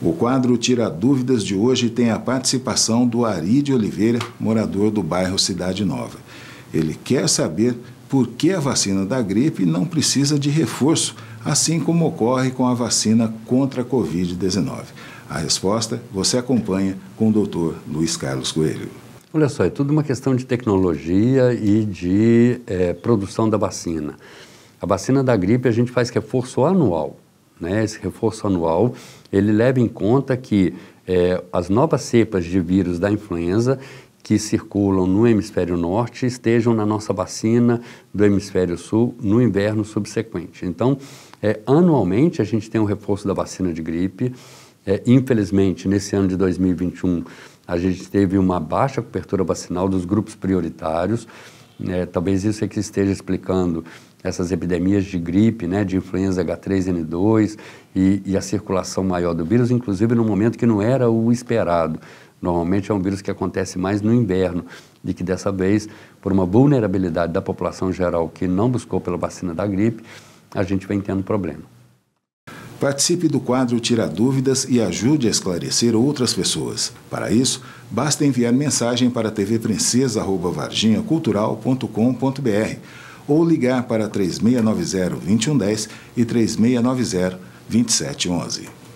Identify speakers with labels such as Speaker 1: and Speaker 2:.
Speaker 1: O quadro Tira Dúvidas de hoje tem a participação do Ari de Oliveira, morador do bairro Cidade Nova. Ele quer saber por que a vacina da gripe não precisa de reforço, assim como ocorre com a vacina contra a Covid-19. A resposta você acompanha com o doutor Luiz Carlos
Speaker 2: Coelho. Olha só, é tudo uma questão de tecnologia e de é, produção da vacina. A vacina da gripe a gente faz reforço é anual né, esse reforço anual, ele leva em conta que é, as novas cepas de vírus da influenza que circulam no hemisfério norte estejam na nossa vacina do hemisfério sul no inverno subsequente. Então, é, anualmente a gente tem um reforço da vacina de gripe. É, infelizmente, nesse ano de 2021, a gente teve uma baixa cobertura vacinal dos grupos prioritários. É, talvez isso é que esteja explicando essas epidemias de gripe, né, de influenza H3N2 e, e a circulação maior do vírus, inclusive no momento que não era o esperado. Normalmente é um vírus que acontece mais no inverno e que dessa vez, por uma vulnerabilidade da população geral que não buscou pela vacina da gripe, a gente vem tendo problema.
Speaker 1: Participe do quadro Tira Dúvidas e ajude a esclarecer outras pessoas. Para isso, basta enviar mensagem para tvprincesa.varginhacultural.com.br ou ligar para 3690 2110 e 3690 2711.